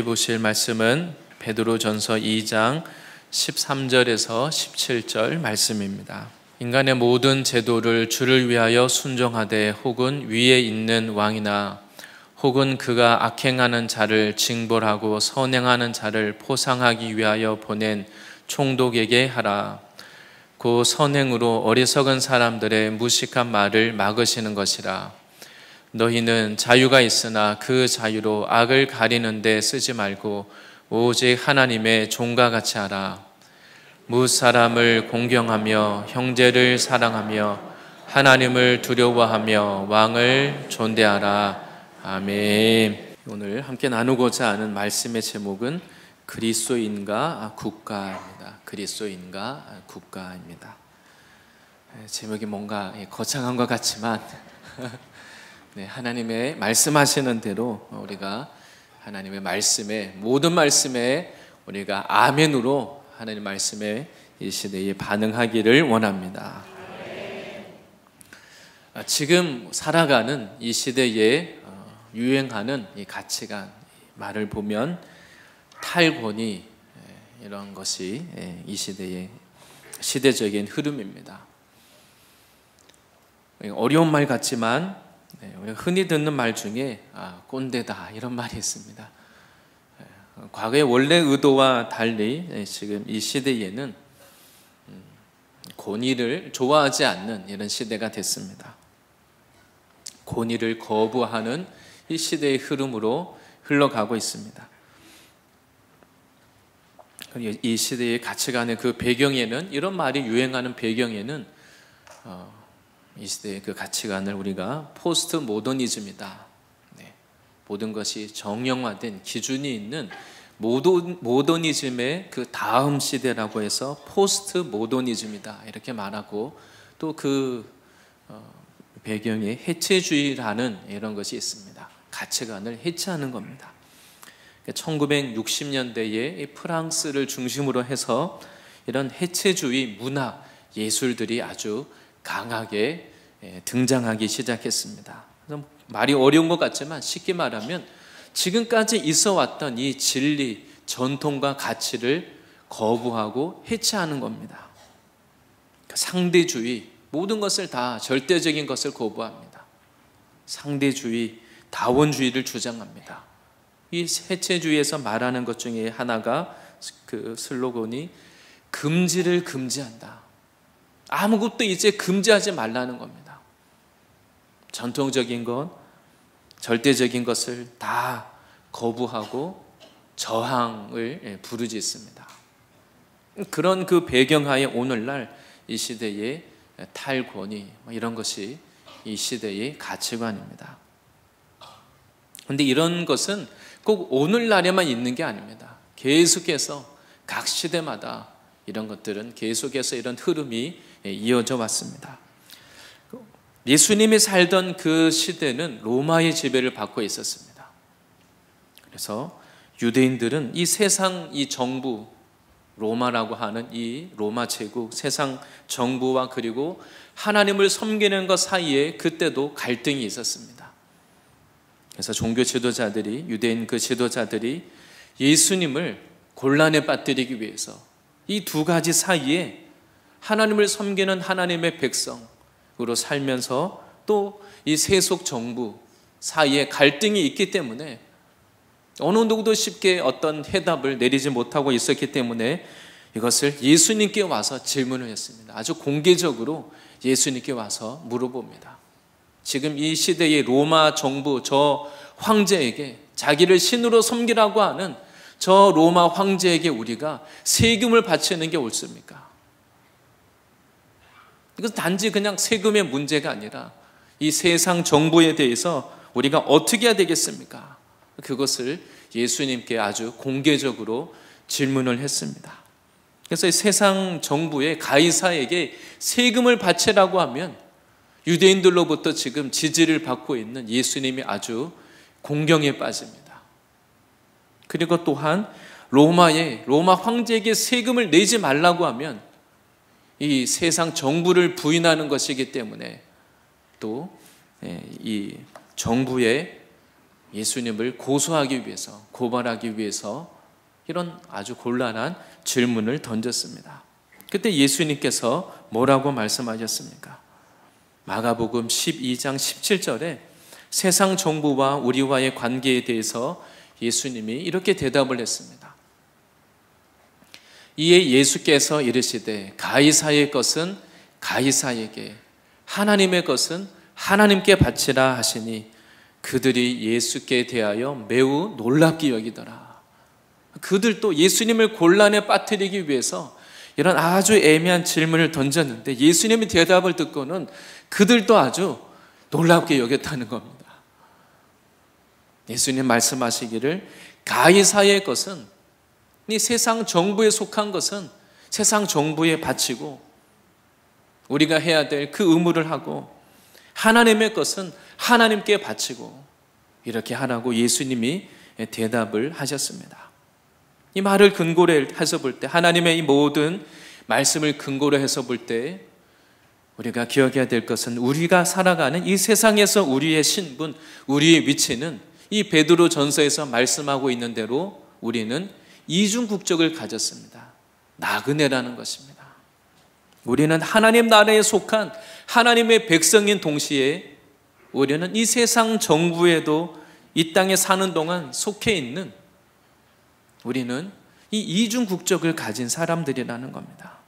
함께 보실 말씀은 베드로전서 2장 13절에서 17절 말씀입니다. 인간의 모든 제도를 주를 위하여 순종하되 혹은 위에 있는 왕이나 혹은 그가 악행하는 자를 징벌하고 선행하는 자를 포상하기 위하여 보낸 총독에게 하라. 고 선행으로 어리석은 사람들의 무식한 말을 막으시는 것이라. 너희는 자유가 있으나 그 자유로 악을 가리는 데 쓰지 말고 오직 하나님의 종과 같이 하라. 무사람을 공경하며 형제를 사랑하며 하나님을 두려워하며 왕을 존대하라. 아멘. 오늘 함께 나누고자 하는 말씀의 제목은 그리스도인과 국가입니다. 그리스도인과 국가입니다. 네, 제목이 뭔가 예, 거창한 것 같지만 네, 하나님의 말씀하시는 대로 우리가 하나님의 말씀에 모든 말씀에 우리가 아멘으로 하나님 말씀에 이 시대에 반응하기를 원합니다. 아, 지금 살아가는 이 시대에 어, 유행하는 이 가치관 말을 보면 탈권위 예, 이런 것이 예, 이 시대의 시대적인 흐름입니다. 어려운 말 같지만 네, 우리가 흔히 듣는 말 중에 아, 꼰대다 이런 말이 있습니다. 예, 과거의 원래 의도와 달리 예, 지금 이 시대에는 음, 권위를 좋아하지 않는 이런 시대가 됐습니다. 권위를 거부하는 이 시대의 흐름으로 흘러가고 있습니다. 이 시대의 가치관의 그 배경에는 이런 말이 유행하는 배경에는 어, 이 시대의 그 가치관을 우리가 포스트 모더니즘이다. 네. 모든 것이 정형화된 기준이 있는 모던, 모더니즘의 그 다음 시대라고 해서 포스트 모더니즘이다. 이렇게 말하고 또그 어, 배경에 해체주의라는 이런 것이 있습니다. 가치관을 해체하는 겁니다. 1960년대에 그러니까 프랑스를 중심으로 해서 이런 해체주의 문화 예술들이 아주 강하게 예, 등장하기 시작했습니다. 말이 어려운 것 같지만 쉽게 말하면 지금까지 있어 왔던 이 진리, 전통과 가치를 거부하고 해체하는 겁니다. 그러니까 상대주의, 모든 것을 다 절대적인 것을 거부합니다. 상대주의, 다원주의를 주장합니다. 이 해체주의에서 말하는 것 중에 하나가 그 슬로건이 금지를 금지한다. 아무것도 이제 금지하지 말라는 겁니다. 전통적인 것, 절대적인 것을 다 거부하고 저항을 예, 부르짖습니다. 그런 그 배경하에 오늘날 이 시대의 탈권위 뭐 이런 것이 이 시대의 가치관입니다. 그런데 이런 것은 꼭 오늘날에만 있는 게 아닙니다. 계속해서 각 시대마다 이런 것들은 계속해서 이런 흐름이 예, 이어져 왔습니다. 예수님이 살던 그 시대는 로마의 지배를 받고 있었습니다. 그래서 유대인들은 이 세상 이 정부 로마라고 하는 이 로마 제국 세상 정부와 그리고 하나님을 섬기는 것 사이에 그때도 갈등이 있었습니다. 그래서 종교 지도자들이 유대인 그 지도자들이 예수님을 곤란에 빠뜨리기 위해서 이 두 가지 사이에 하나님을 섬기는 하나님의 백성으로 살면서 또 이 세속 정부 사이에 갈등이 있기 때문에 어느 누구도 쉽게 어떤 해답을 내리지 못하고 있었기 때문에 이것을 예수님께 와서 질문을 했습니다. 아주 공개적으로 예수님께 와서 물어봅니다. 지금 이 시대의 로마 정부 저 황제에게 자기를 신으로 섬기라고 하는 저 로마 황제에게 우리가 세금을 바치는 게 옳습니까? 이것은 단지 그냥 세금의 문제가 아니라 이 세상 정부에 대해서 우리가 어떻게 해야 되겠습니까? 그것을 예수님께 아주 공개적으로 질문을 했습니다. 그래서 세상 정부의 가이사에게 세금을 바치라고 하면 유대인들로부터 지금 지지를 받고 있는 예수님이 아주 공경에 빠집니다. 그리고 또한 로마의 로마 황제에게 세금을 내지 말라고 하면 이 세상 정부를 부인하는 것이기 때문에 또이 예, 정부에 예수님을 고소하기 위해서 고발하기 위해서 이런 아주 곤란한 질문을 던졌습니다. 그때 예수님께서 뭐라고 말씀하셨습니까? 마가복음 12장 17절에 세상 정부와 우리와의 관계에 대해서 예수님이 이렇게 대답을 했습니다. 이에 예수께서 이르시되 가이사의 것은 가이사에게 하나님의 것은 하나님께 바치라 하시니 그들이 예수께 대하여 매우 놀랍게 여기더라. 그들도 예수님을 곤란에 빠뜨리기 위해서 이런 아주 애매한 질문을 던졌는데 예수님의 대답을 듣고는 그들도 아주 놀랍게 여겼다는 겁니다. 예수님 말씀하시기를 가이사의 것은 이 세상 정부에 속한 것은 세상 정부에 바치고 우리가 해야 될 그 의무를 하고 하나님의 것은 하나님께 바치고 이렇게 하라고 예수님이 대답을 하셨습니다. 이 말을 근거로 해서 볼 때, 하나님의 이 모든 말씀을 근거로 해서 볼 때, 우리가 기억해야 될 것은 우리가 살아가는 이 세상에서 우리의 신분, 우리의 위치는 이 베드로 전서에서 말씀하고 있는 대로 우리는 이중 국적을 가졌습니다. 나그네라는 것입니다. 우리는 하나님 나라에 속한 하나님의 백성인 동시에 우리는 이 세상 정부에도 이 땅에 사는 동안 속해 있는 우리는 이 이중 국적을 가진 사람들이라는 겁니다.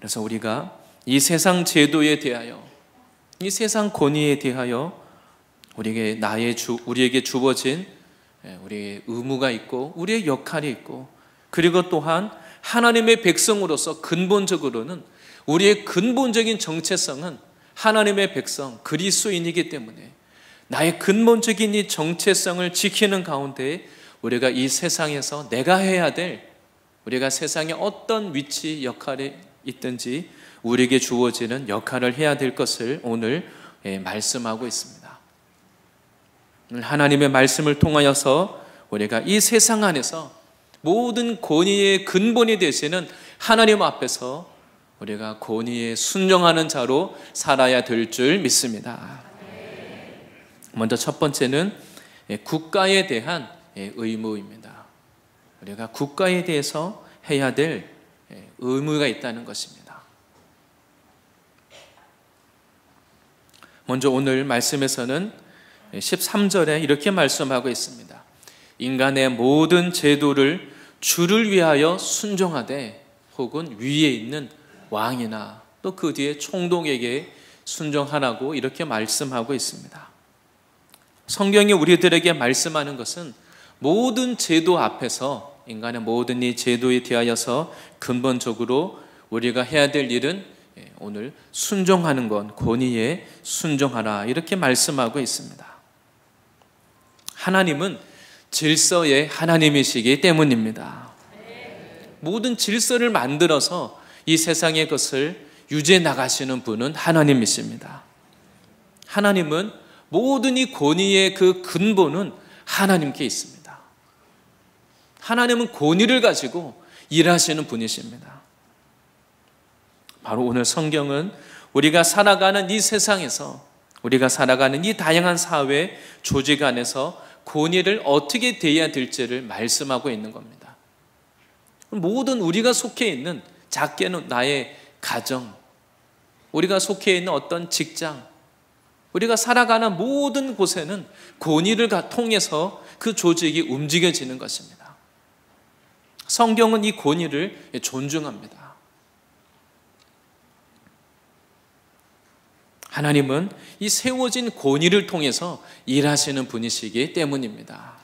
그래서 우리가 이 세상 제도에 대하여 이 세상 권위에 대하여 우리에게 나의 주 우리에게 주어진 예, 우리의 의무가 있고 우리의 역할이 있고 그리고 또한 하나님의 백성으로서 근본적으로는 우리의 근본적인 정체성은 하나님의 백성 그리스도인이기 때문에 나의 근본적인 이 정체성을 지키는 가운데 우리가 이 세상에서 내가 해야 될 우리가 세상에 어떤 위치 역할이 있든지 우리에게 주어지는 역할을 해야 될 것을 오늘 예, 말씀하고 있습니다. 하나님의 말씀을 통하여서 우리가 이 세상 안에서 모든 권위의 근본이 되시는 하나님 앞에서 우리가 권위에 순종하는 자로 살아야 될 줄 믿습니다. 먼저 첫 번째는 국가에 대한 의무입니다. 우리가 국가에 대해서 해야 될 의무가 있다는 것입니다. 먼저 오늘 말씀에서는 13절에 이렇게 말씀하고 있습니다. 인간의 모든 제도를 주를 위하여 순종하되 혹은 위에 있는 왕이나 또 그 뒤에 총독에게 순종하라고 이렇게 말씀하고 있습니다. 성경이 우리들에게 말씀하는 것은 모든 제도 앞에서 인간의 모든 이 제도에 대하여서 근본적으로 우리가 해야 될 일은 오늘 순종하는 건 권위에 순종하라 이렇게 말씀하고 있습니다. 하나님은 질서의 하나님이시기 때문입니다. 모든 질서를 만들어서 이 세상의 것을 유지해 나가시는 분은 하나님이십니다. 하나님은 모든 이 권위의 그 근본은 하나님께 있습니다. 하나님은 권위를 가지고 일하시는 분이십니다. 바로 오늘 성경은 우리가 살아가는 이 세상에서 우리가 살아가는 이 다양한 사회 조직 안에서 권위를 어떻게 대해야 될지를 말씀하고 있는 겁니다. 모든 우리가 속해 있는 작게는 나의 가정, 우리가 속해 있는 어떤 직장, 우리가 살아가는 모든 곳에는 권위를 통해서 그 조직이 움직여지는 것입니다. 성경은 이 권위를 존중합니다. 하나님은 이 세워진 권위를 통해서 일하시는 분이시기 때문입니다.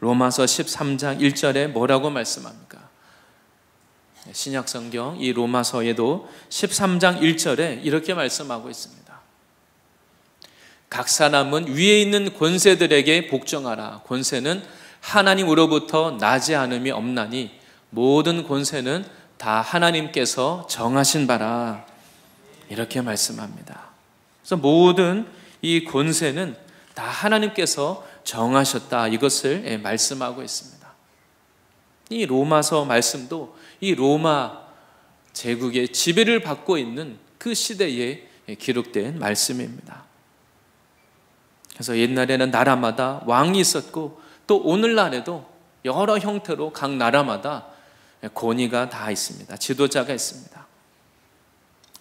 로마서 13장 1절에 뭐라고 말씀합니까? 신약 성경 이 로마서에도 13장 1절에 이렇게 말씀하고 있습니다. 각 사람은 위에 있는 권세들에게 복종하라. 권세는 하나님으로부터 나지 않음이 없나니 모든 권세는 다 하나님께서 정하신 바라. 이렇게 말씀합니다. 그래서 모든 이 권세는 다 하나님께서 정하셨다 이것을 예, 말씀하고 있습니다. 이 로마서 말씀도 이 로마 제국의 지배를 받고 있는 그 시대에 예, 기록된 말씀입니다. 그래서 옛날에는 나라마다 왕이 있었고 또 오늘날에도 여러 형태로 각 나라마다 예, 권위가 다 있습니다. 지도자가 있습니다.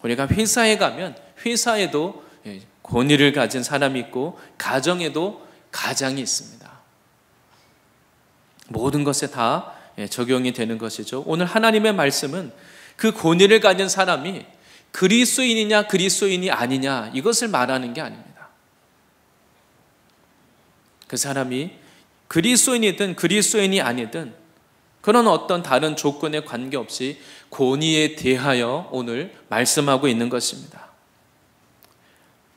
우리가 회사에 가면 회사에도 예, 권위를 가진 사람이 있고 가정에도 가장이 있습니다. 모든 것에 다 예, 적용이 되는 것이죠. 오늘 하나님의 말씀은 그 권위를 가진 사람이 그리스인이냐그리스인이 아니냐 이것을 말하는 게 아닙니다. 그 사람이 그리스인이든그리스인이 아니든 그런 어떤 다른 조건에 관계없이 권위에 대하여 오늘 말씀하고 있는 것입니다.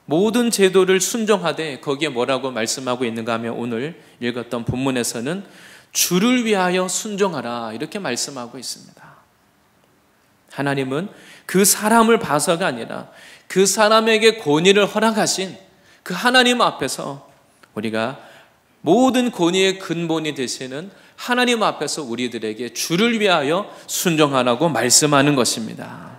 모든 제도를 순종하되 거기에 뭐라고 말씀하고 있는가 하면 오늘 읽었던 본문에서는 주를 위하여 순종하라 이렇게 말씀하고 있습니다. 하나님은 그 사람을 봐서가 아니라 그 사람에게 권위를 허락하신 그 하나님 앞에서 우리가 모든 권위의 근본이 되시는 하나님 앞에서 우리들에게 주를 위하여 순종하라고 말씀하는 것입니다.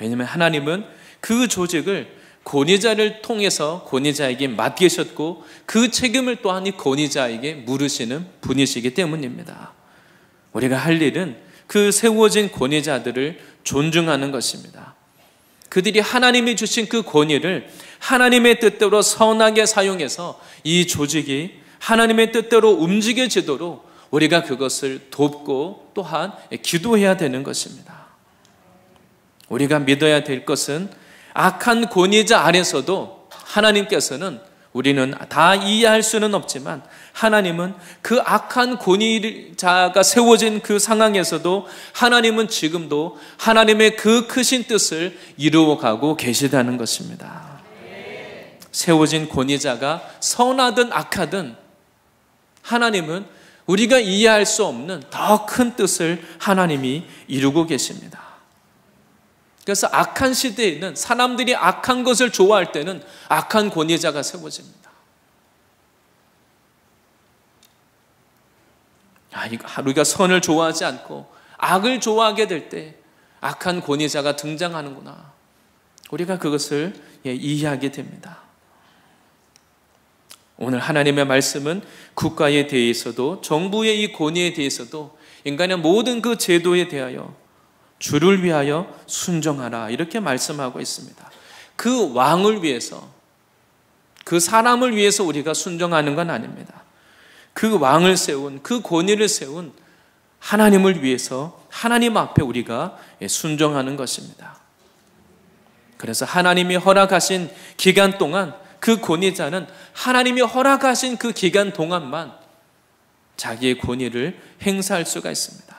왜냐하면 하나님은 그 조직을 권위자를 통해서 권위자에게 맡기셨고 그 책임을 또한 이 권위자에게 물으시는 분이시기 때문입니다. 우리가 할 일은 그 세워진 권위자들을 존중하는 것입니다. 그들이 하나님이 주신 그 권위를 하나님의 뜻대로 선하게 사용해서 이 조직이 하나님의 뜻대로 움직여지도록 우리가 그것을 돕고 또한 기도해야 되는 것입니다. 우리가 믿어야 될 것은 악한 권위자 안에서도 하나님께서는 우리는 다 이해할 수는 없지만 하나님은 그 악한 권위자가 세워진 그 상황에서도 하나님은 지금도 하나님의 그 크신 뜻을 이루어가고 계시다는 것입니다. 세워진 권위자가 선하든 악하든 하나님은 우리가 이해할 수 없는 더 큰 뜻을 하나님이 이루고 계십니다. 그래서 악한 시대에 있는 사람들이 악한 것을 좋아할 때는 악한 권위자가 세워집니다. 아, 우리가 선을 좋아하지 않고 악을 좋아하게 될 때 악한 권위자가 등장하는구나. 우리가 그것을 예, 이해하게 됩니다. 오늘 하나님의 말씀은 국가에 대해서도 정부의 이 권위에 대해서도 인간의 모든 그 제도에 대하여 주를 위하여 순종하라 이렇게 말씀하고 있습니다. 그 왕을 위해서 그 사람을 위해서 우리가 순종하는 건 아닙니다. 그 왕을 세운 그 권위를 세운 하나님을 위해서 하나님 앞에 우리가 순종하는 것입니다. 그래서 하나님이 허락하신 기간 동안 그 권위자는 하나님이 허락하신 그 기간 동안만 자기의 권위를 행사할 수가 있습니다.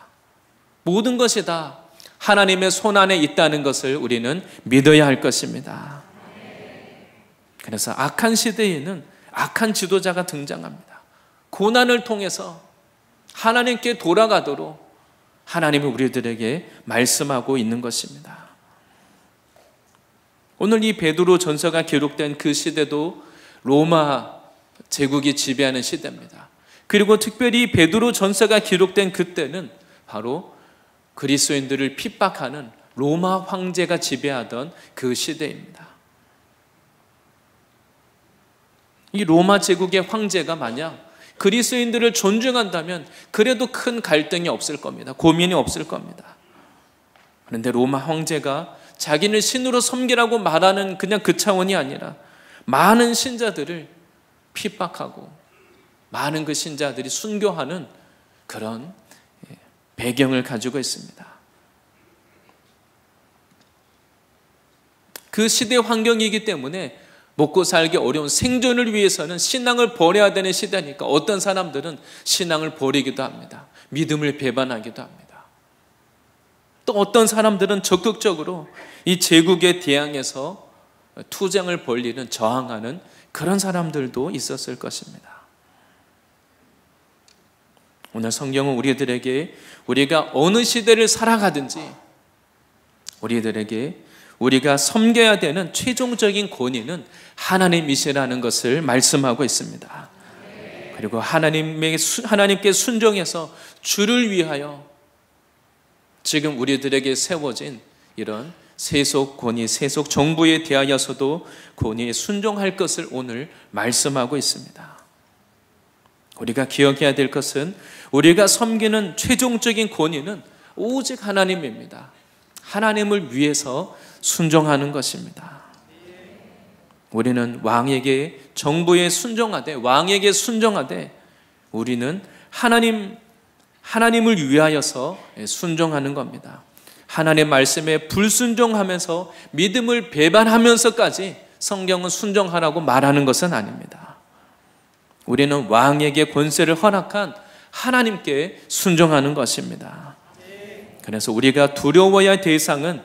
모든 것이 다 하나님의 손안에 있다는 것을 우리는 믿어야 할 것입니다. 그래서 악한 시대에는 악한 지도자가 등장합니다. 고난을 통해서 하나님께 돌아가도록 하나님이 우리들에게 말씀하고 있는 것입니다. 오늘 이 베드로 전서가 기록된 그 시대도 로마 제국이 지배하는 시대입니다. 그리고 특별히 베드로 전서가 기록된 그때는 바로 그리스도인들을 핍박하는 로마 황제가 지배하던 그 시대입니다. 이 로마 제국의 황제가 만약 그리스도인들을 존중한다면 그래도 큰 갈등이 없을 겁니다. 고민이 없을 겁니다. 그런데 로마 황제가 자기를 신으로 섬기라고 말하는 그냥 그 차원이 아니라 많은 신자들을 핍박하고 많은 그 신자들이 순교하는 그런 예, 배경을 가지고 있습니다. 그 시대 환경이기 때문에 먹고 살기 어려운 생존을 위해서는 신앙을 버려야 되는 시대니까 어떤 사람들은 신앙을 버리기도 합니다. 믿음을 배반하기도 합니다. 또 어떤 사람들은 적극적으로 이 제국에 대항해서 투쟁을 벌리는 저항하는 그런 사람들도 있었을 것입니다. 오늘 성경은 우리들에게 우리가 어느 시대를 살아가든지 우리들에게 우리가 섬겨야 되는 최종적인 권위는 하나님이시라는 것을 말씀하고 있습니다. 그리고 하나님의, 하나님께 순종해서 주를 위하여 지금 우리들에게 세워진 이런 세속 권위, 세속 정부에 대하여서도 권위에 순종할 것을 오늘 말씀하고 있습니다. 우리가 기억해야 될 것은 우리가 섬기는 최종적인 권위는 오직 하나님입니다. 하나님을 위해서 순종하는 것입니다. 우리는 왕에게 정부에 순종하되 왕에게 순종하되 우리는 하나님 하나님을 위하여서 예, 순종하는 겁니다. 하나님의 말씀에 불순종하면서 믿음을 배반하면서까지 성경은 순종하라고 말하는 것은 아닙니다. 우리는 왕에게 권세를 허락한 하나님께 순종하는 것입니다. 그래서 우리가 두려워야 할 대상은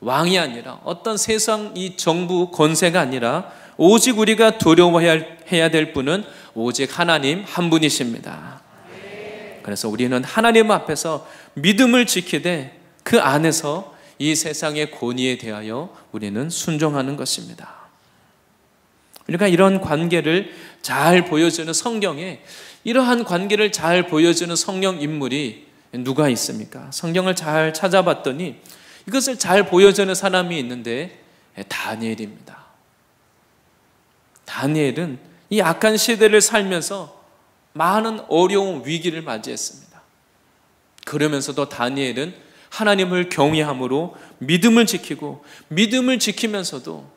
왕이 아니라 어떤 세상 이 정부 권세가 아니라 오직 우리가 두려워해야 될 분은 오직 하나님 한 분이십니다. 그래서 우리는 하나님 앞에서 믿음을 지키되 그 안에서 이 세상의 권위에 대하여 우리는 순종하는 것입니다. 그러니까 이런 관계를 잘 보여주는 성경에 이러한 관계를 잘 보여주는 성령 인물이 누가 있습니까? 성경을 잘 찾아봤더니 이것을 잘 보여주는 사람이 있는데 다니엘입니다. 다니엘은 이 악한 시대를 살면서 많은 어려운 위기를 맞이했습니다. 그러면서도 다니엘은 하나님을 경외함으로 믿음을 지키고 믿음을 지키면서도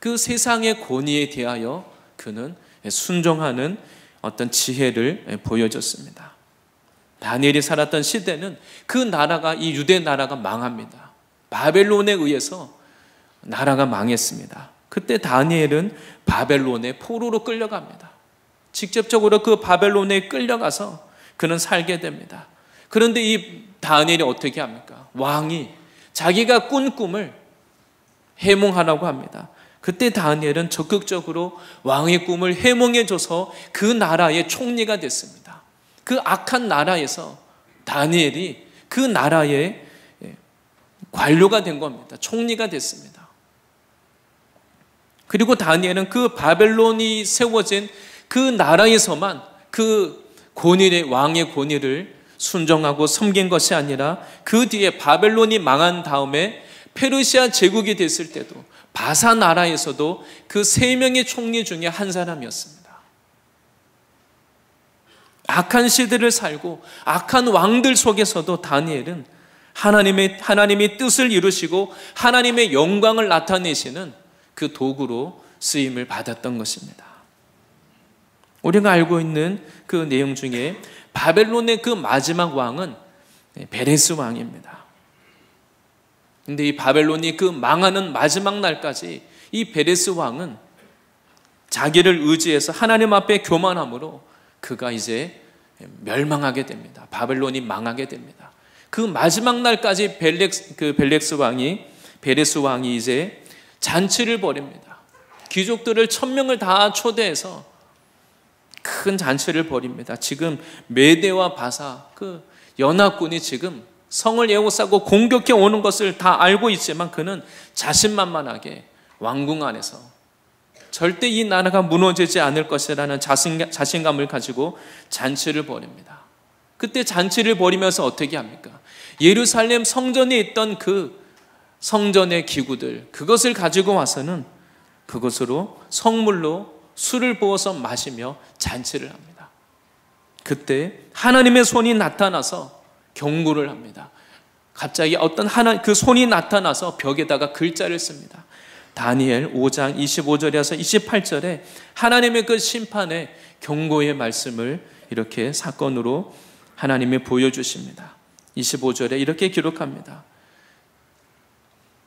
그 세상의 권위에 대하여 그는 순종하는 어떤 지혜를 보여줬습니다. 다니엘이 살았던 시대는 그 나라가 이 유대 나라가 망합니다. 바벨론에 의해서 나라가 망했습니다. 그때 다니엘은 바벨론의 포로로 끌려갑니다. 직접적으로 그 바벨론에 끌려가서 그는 살게 됩니다. 그런데 이 다니엘이 어떻게 합니까? 왕이 자기가 꾼 꿈을 해몽하라고 합니다. 그때 다니엘은 적극적으로 왕의 꿈을 해몽해줘서 그 나라의 총리가 됐습니다. 그 악한 나라에서 다니엘이 그 나라의 예, 관료가 된 겁니다. 총리가 됐습니다. 그리고 다니엘은 그 바벨론이 세워진 그 나라에서만 그 권위의 왕의 권위를 순종하고 섬긴 것이 아니라 그 뒤에 바벨론이 망한 다음에 페르시아 제국이 됐을 때도 바사 나라에서도 그 세 명의 총리 중에 한 사람이었습니다. 악한 시대를 살고 악한 왕들 속에서도 다니엘은 하나님의 하나님의 뜻을 이루시고 하나님의 영광을 나타내시는 그 도구로 쓰임을 받았던 것입니다. 우리가 알고 있는 그 내용 중에 바벨론의 그 마지막 왕은 베레스 왕입니다. 근데 이 바벨론이 그 망하는 마지막 날까지 이 베레스 왕은 자기를 의지해서 하나님 앞에 교만함으로 그가 이제 멸망하게 됩니다. 바벨론이 망하게 됩니다. 그 마지막 날까지 벨렉스, 그 벨렉스 왕이 베레스 왕이 이제 잔치를 벌입니다. 귀족들을 천 명을 다 초대해서 큰 잔치를 벌입니다. 지금 메대와 바사 그 연합군이 지금 성을 예고싸고 공격해 오는 것을 다 알고 있지만 그는 자신만만하게 왕궁 안에서 절대 이 나라가 무너지지 않을 것이라는 자신감, 을 가지고 잔치를 벌입니다. 그때 잔치를 벌이면서 어떻게 합니까? 예루살렘 성전에 있던 그 성전의 기구들, 그것을 가지고 와서는 그것으로 성물로 술을 부어서 마시며 잔치를 합니다. 그때 하나님의 손이 나타나서 경고를 합니다. 갑자기 어떤 하나 그 손이 나타나서 벽에다가 글자를 씁니다. 다니엘 5장 25절에서 28절에 하나님의 그 심판의 경고의 말씀을 이렇게 사건으로 하나님이 보여주십니다. 25절에 이렇게 기록합니다.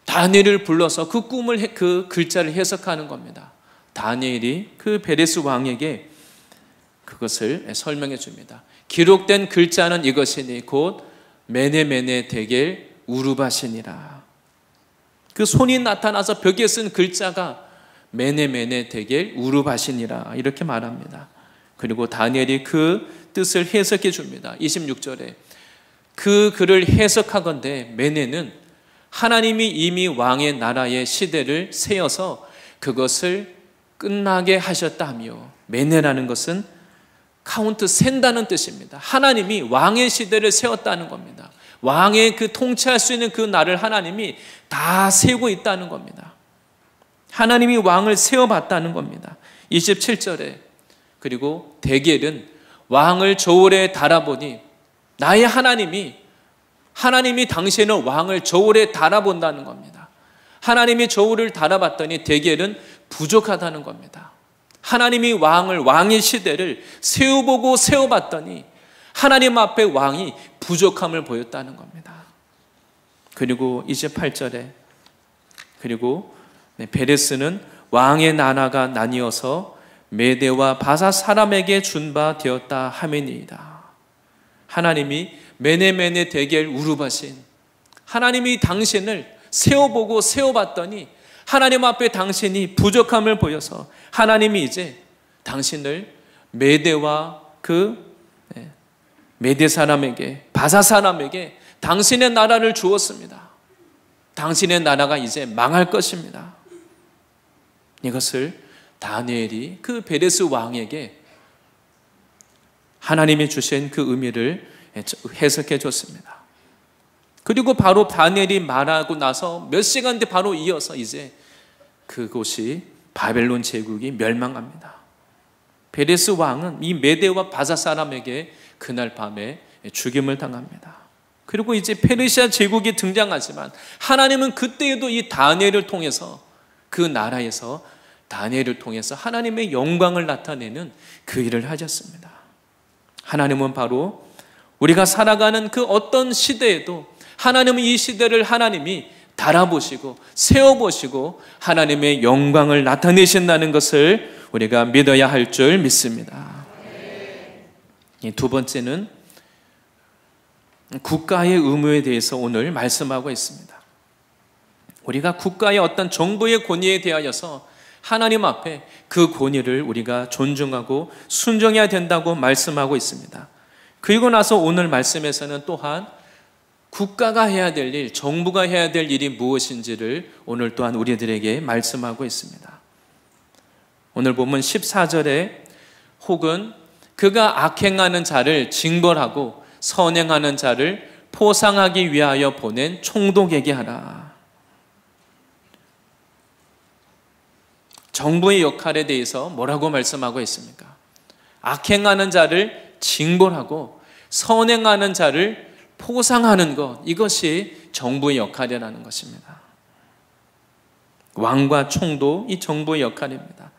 다니엘을 불러서 그 꿈을 그 글자를 해석하는 겁니다. 다니엘이 그 베레스 왕에게 그것을 설명해 줍니다. 기록된 글자는 이것이니 곧 메네메네 대겔 우르바시니라. 그 손이 나타나서 벽에 쓴 글자가 메네메네 대겔 우르바시니라 이렇게 말합니다. 그리고 다니엘이 그 뜻을 해석해 줍니다. 26절에 그 글을 해석하건대 메네는 하나님이 이미 왕의 나라의 시대를 세어서 그것을 끝나게 하셨다 하며 매네라는 것은 카운트 센다는 뜻입니다. 하나님이 왕의 시대를 세웠다는 겁니다. 왕의 그 통치할 수 있는 그 날을 하나님이 다 세우고 있다는 겁니다. 하나님이 왕을 세워봤다는 겁니다. 27절에 그리고 대겔은 왕을 저울에 달아보니 나의 하나님이 하나님이 당시에 왕을 저울에 달아본다는 겁니다. 하나님이 저울을 달아봤더니 대겔은 부족하다는 겁니다. 하나님이 왕을 왕의 시대를 세우보고 세워봤더니 하나님 앞에 왕이 부족함을 보였다는 겁니다. 그리고 이제 8절에 그리고 네, 베레스는 왕의 나라가 나뉘어서 메대와 바사 사람에게 준바 되었다 하매니이다. 하나님이 메네메네 대결 우르바신 하나님이 당신을 세워보고 세워봤더니 하나님 앞에 당신이 부족함을 보여서 하나님이 이제 당신을 메대와 그 네, 메대 사람에게 바사 사람에게 당신의 나라를 주었습니다. 당신의 나라가 이제 망할 것입니다. 이것을 다니엘이 그 베레스 왕에게 하나님이 주신 그 의미를 해석해 줬습니다. 그리고 바로 다니엘이 말하고 나서 몇 시간 뒤 바로 이어서 이제 그곳이 바벨론 제국이 멸망합니다. 베레스 왕은 이 메데와 바사 사람에게 그날 밤에 죽임을 당합니다. 그리고 이제 페르시아 제국이 등장하지만 하나님은 그때에도 이 다니엘을 통해서 그 나라에서 다니엘을 통해서 하나님의 영광을 나타내는 그 일을 하셨습니다. 하나님은 바로 우리가 살아가는 그 어떤 시대에도 하나님은 이 시대를 하나님이 달아보시고 세워보시고 하나님의 영광을 나타내신다는 것을 우리가 믿어야 할 줄 믿습니다. 두 번째는 국가의 의무에 대해서 오늘 말씀하고 있습니다. 우리가 국가의 어떤 정부의 권위에 대하여서 하나님 앞에 그 권위를 우리가 존중하고 순종해야 된다고 말씀하고 있습니다. 그리고 나서 오늘 말씀에서는 또한 국가가 해야 될 일, 정부가 해야 될 일이 무엇인지를 오늘 또한 우리들에게 말씀하고 있습니다. 오늘 보면 14절에 혹은 그가 악행하는 자를 징벌하고 선행하는 자를 포상하기 위하여 보낸 총독에게 하라. 정부의 역할에 대해서 뭐라고 말씀하고 있습니까? 악행하는 자를 징벌하고 선행하는 자를 포상하는 것, 이것이 정부의 역할이라는 것입니다. 왕과 총도 이 정부의 역할입니다.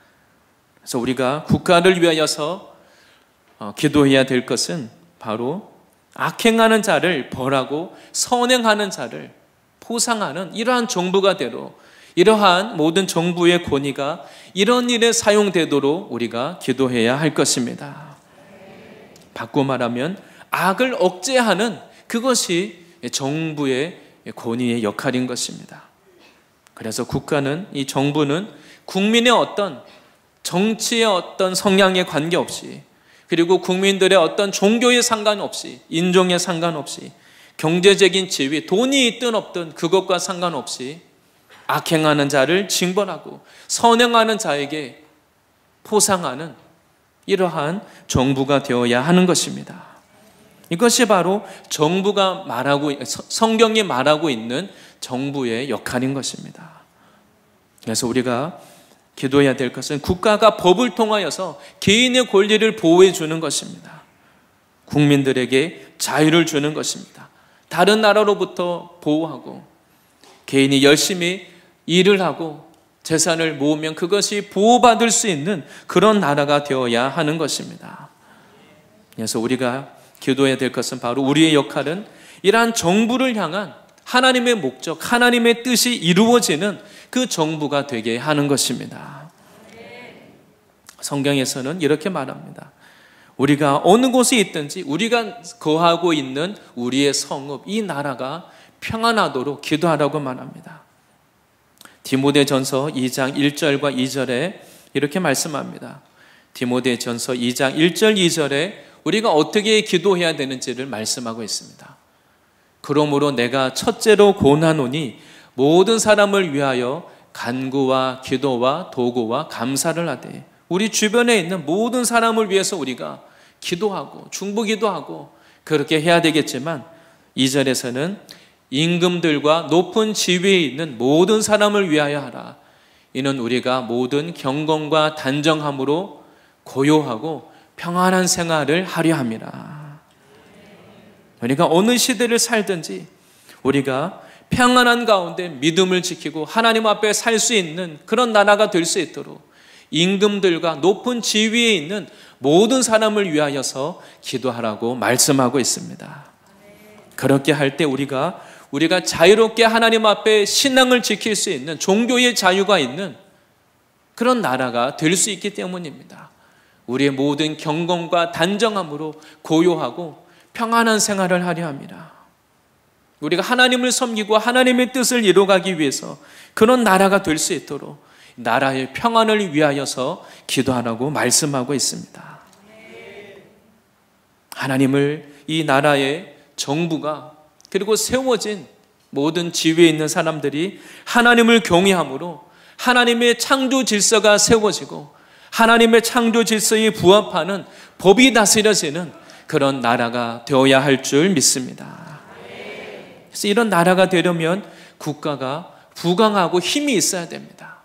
그래서 우리가 국가를 위하여서 어, 기도해야 될 것은 바로 악행하는 자를 벌하고 선행하는 자를 포상하는 이러한 정부가 되로 이러한 모든 정부의 권위가 이런 일에 사용되도록 우리가 기도해야 할 것입니다. 바꿔 말하면 악을 억제하는 그것이 정부의 권위의 역할인 것입니다. 그래서 국가는 이 정부는 국민의 어떤 정치의 어떤 성향에 관계없이 그리고 국민들의 어떤 종교에 상관없이 인종에 상관없이 경제적인 지위, 돈이 있든 없든 그것과 상관없이 악행하는 자를 징벌하고 선행하는 자에게 포상하는 이러한 정부가 되어야 하는 것입니다. 이것이 바로 정부가 말하고 성경이 말하고 있는 정부의 역할인 것입니다. 그래서 우리가 기도해야 될 것은 국가가 법을 통하여서 개인의 권리를 보호해 주는 것입니다. 국민들에게 자유를 주는 것입니다. 다른 나라로부터 보호하고 개인이 열심히 일을 하고 재산을 모으면 그것이 보호받을 수 있는 그런 나라가 되어야 하는 것입니다. 그래서 우리가 기도해야 될 것은 바로 우리의 역할은 이러한 정부를 향한 하나님의 목적, 하나님의 뜻이 이루어지는 그 정부가 되게 하는 것입니다. 성경에서는 이렇게 말합니다. 우리가 어느 곳에 있든지 우리가 거하고 있는 우리의 성읍, 이 나라가 평안하도록 기도하라고 말합니다. 디모데 전서 2장 1절과 2절에 이렇게 말씀합니다. 디모데 전서 2장 1절 2절에 우리가 어떻게 기도해야 되는지를 말씀하고 있습니다. 그러므로 내가 첫째로 권하노니 모든 사람을 위하여 간구와 기도와 도구와 감사를 하되 우리 주변에 있는 모든 사람을 위해서 우리가 기도하고 중보 기도하고 그렇게 해야 되겠지만 이절에서는 임금들과 높은 지위에 있는 모든 사람을 위하여 하라. 이는 우리가 모든 경건과 단정함으로 고요하고 평안한 생활을 하려 합니다. 우리가 어느 시대를 살든지 우리가 평안한 가운데 믿음을 지키고 하나님 앞에 살 수 있는 그런 나라가 될 수 있도록 임금들과 높은 지위에 있는 모든 사람을 위하여서 기도하라고 말씀하고 있습니다. 그렇게 할 때 우리가 우리가 자유롭게 하나님 앞에 신앙을 지킬 수 있는 종교의 자유가 있는 그런 나라가 될 수 있기 때문입니다. 우리의 모든 경건과 단정함으로 고요하고 평안한 생활을 하려 합니다. 우리가 하나님을 섬기고 하나님의 뜻을 이루가기 위해서 그런 나라가 될 수 있도록 나라의 평안을 위하여서 기도하라고 말씀하고 있습니다. 하나님을 이 나라의 정부가 그리고 세워진 모든 지위에 있는 사람들이 하나님을 경외함으로 하나님의 창조 질서가 세워지고 하나님의 창조 질서에 부합하는 법이 다스려지는 그런 나라가 되어야 할 줄 믿습니다. 그래서 이런 나라가 되려면 국가가 부강하고 힘이 있어야 됩니다.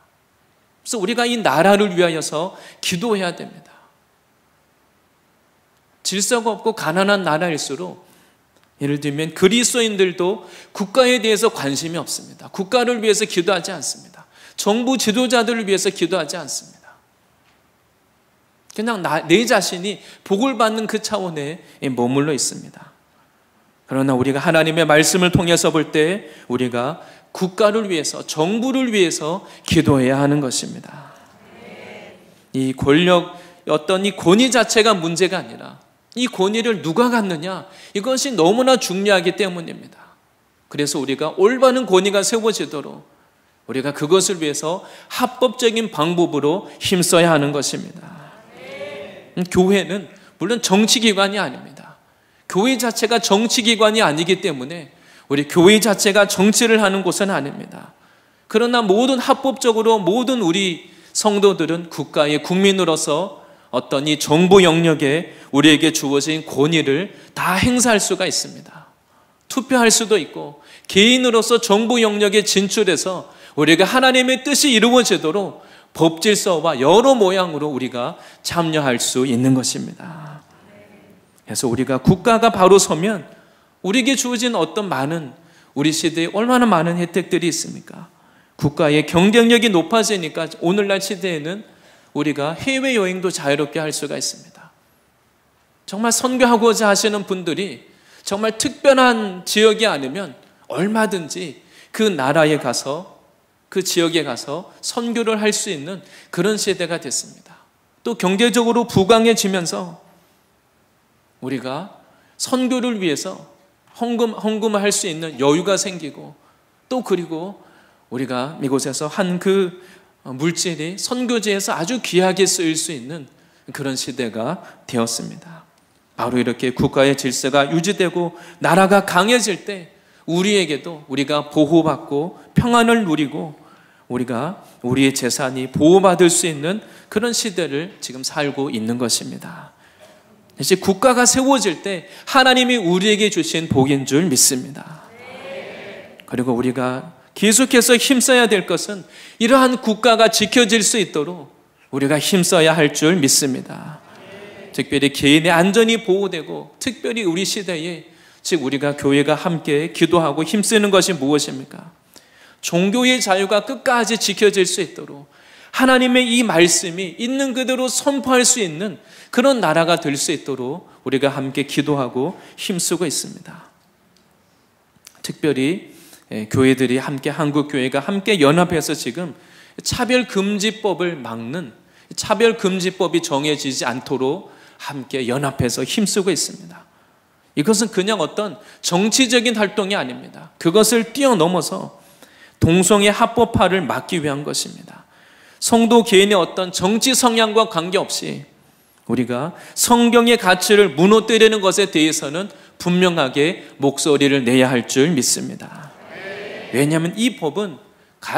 그래서 우리가 이 나라를 위하여서 기도해야 됩니다. 질서가 없고 가난한 나라일수록 예를 들면 그리스도인들도 국가에 대해서 관심이 없습니다. 국가를 위해서 기도하지 않습니다. 정부 지도자들을 위해서 기도하지 않습니다. 그냥 나, 내 자신이 복을 받는 그 차원에 머물러 있습니다. 그러나 우리가 하나님의 말씀을 통해서 볼 때 우리가 국가를 위해서, 정부를 위해서 기도해야 하는 것입니다. 이 권력, 어떤 이 권위 자체가 문제가 아니라 이 권위를 누가 갖느냐, 이것이 너무나 중요하기 때문입니다. 그래서 우리가 올바른 권위가 세워지도록 우리가 그것을 위해서 합법적인 방법으로 힘써야 하는 것입니다. 교회는 물론 정치기관이 아닙니다. 교회 자체가 정치기관이 아니기 때문에 우리 교회 자체가 정치를 하는 곳은 아닙니다. 그러나 모든 합법적으로 모든 우리 성도들은 국가의 국민으로서 어떤 이 정부 영역에 우리에게 주어진 권위를 다 행사할 수가 있습니다. 투표할 수도 있고 개인으로서 정부 영역에 진출해서 우리에 하나님의 뜻이 이루어지도록 법질서와 여러 모양으로 우리가 참여할 수 있는 것입니다. 그래서 우리가 국가가 바로 서면 우리에게 주어진 어떤 많은 우리 시대에 얼마나 많은 혜택들이 있습니까? 국가의 경쟁력이 높아지니까 오늘날 시대에는 우리가 해외 여행도 자유롭게 할 수가 있습니다. 정말 선교하고자 하시는 분들이 정말 특별한 지역이 아니면 얼마든지 그 나라에 가서 그 지역에 가서 선교를 할 수 있는 그런 세대가 됐습니다. 또 경제적으로 부강해지면서 우리가 선교를 위해서 헌금, 헌금을 할수 있는 여유가 생기고 또 그리고 우리가 이곳에서 한 그 물질이 선교지에서 아주 귀하게 쓰일 수 있는 그런 시대가 되었습니다. 바로 이렇게 국가의 질서가 유지되고 나라가 강해질 때 우리에게도 우리가 보호받고 평안을 누리고 우리가 우리의 재산이 보호받을 수 있는 그런 시대를 지금 살고 있는 것입니다. 이제 국가가 세워질 때 하나님이 우리에게 주신 복인 줄 믿습니다. 그리고 우리가 계속해서 힘써야 될 것은 이러한 국가가 지켜질 수 있도록 우리가 힘써야 할 줄 믿습니다. 특별히 개인의 안전이 보호되고 특별히 우리 시대에 즉 우리가 교회가 함께 기도하고 힘쓰는 것이 무엇입니까? 종교의 자유가 끝까지 지켜질 수 있도록 하나님의 이 말씀이 있는 그대로 선포할 수 있는 그런 나라가 될 수 있도록 우리가 함께 기도하고 힘쓰고 있습니다. 특별히 예, 교회들이 함께 한국 교회가 함께 연합해서 지금 차별 금지법을 막는 차별 금지법이 정해지지 않도록 함께 연합해서 힘쓰고 있습니다. 이것은 그냥 어떤 정치적인 활동이 아닙니다. 그것을 뛰어넘어서 동성애 합법화를 막기 위한 것입니다. 성도 개인의 어떤 정치 성향과 관계없이 우리가 성경의 가치를 무너뜨리는 것에 대해서는 분명하게 목소리를 내야 할 줄 믿습니다. 왜냐하면 이 법은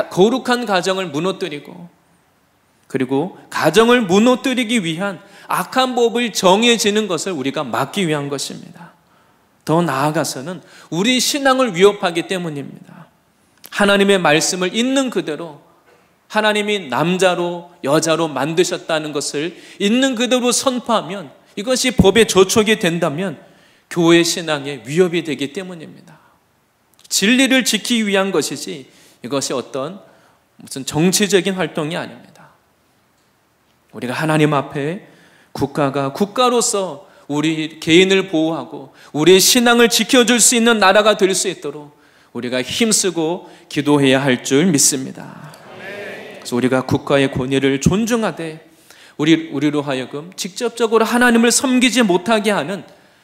거룩한 가정을 무너뜨리고 그리고 가정을 무너뜨리기 위한 악한 법을 정해지는 것을 우리가 막기 위한 것입니다. 더 나아가서는 우리 신앙을 위협하기 때문입니다. 하나님의 말씀을 있는 그대로 하나님이 남자로 여자로 만드셨다는 것을 있는 그대로 선포하면 이것이 법의 저촉이 된다면 교회 신앙에 위협이 되기 때문입니다. 진리를 지키기 위한 것이지 이것이 어떤 무슨 정치적인 활동이 아닙니다. 우리가 하나님 앞에 국가가 국가로서 우리 개인을 보호하고 우리의 신앙을 지켜줄 수 있는 나라가 될 수 있도록 우리가 힘쓰고 기도해야 할 줄 믿습니다. 그래서 우리가 국가의 권위를 존중하되 우리 우리로 하여금 직접적으로 하나님을 섬기지 못하게 하는